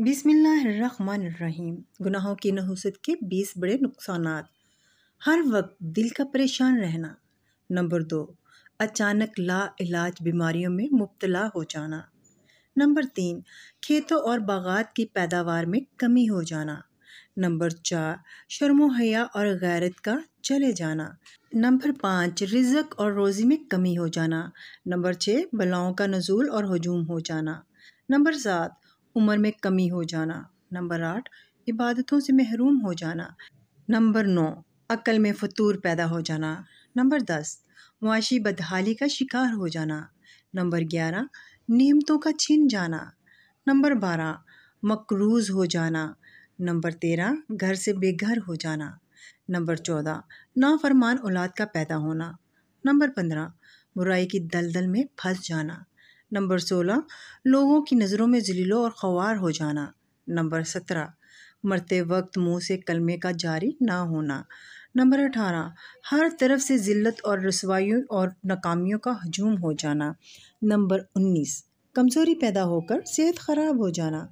बिसमीम गुनाहों की नहुसत के बीस बड़े नुकसान हर वक्त दिल का परेशान रहना नंबर दो अचानक ला इलाज बीमारियों में मुबतला हो जाना नंबर तीन खेतों और बागात की पैदावार में कमी हो जाना नंबर चार शर्मोहया और गैरत का चले जाना नंबर पाँच रिजक और रोज़ी में कमी हो जाना नंबर छः बलाओं का नजूल और हजूम हो जाना नंबर सात उम्र में कमी हो जाना नंबर आठ इबादतों से महरूम हो जाना नंबर नौ अक्ल में फतूर पैदा हो जाना नंबर दस मुआशी बदहाली का शिकार हो जाना नंबर ग्यारह नियमतों का छिन जाना नंबर बारह मकरूज हो जाना नंबर तेरह घर से बेघर हो जाना नंबर चौदह नाफरमान औलाद का पैदा होना नंबर पंद्रह बुराई की दलदल में फंस जाना नंबर सोलह लोगों की नज़रों में जलीलो और ख़वार हो जाना नंबर सत्रह मरते वक्त मुंह से कलमे का जारी ना होना नंबर अठारह हर तरफ से ज़िल्लत और रसवाइयों और नाकामियों का हजूम हो जाना नंबर उन्नीस कमज़ोरी पैदा होकर सेहत ख़राब हो जाना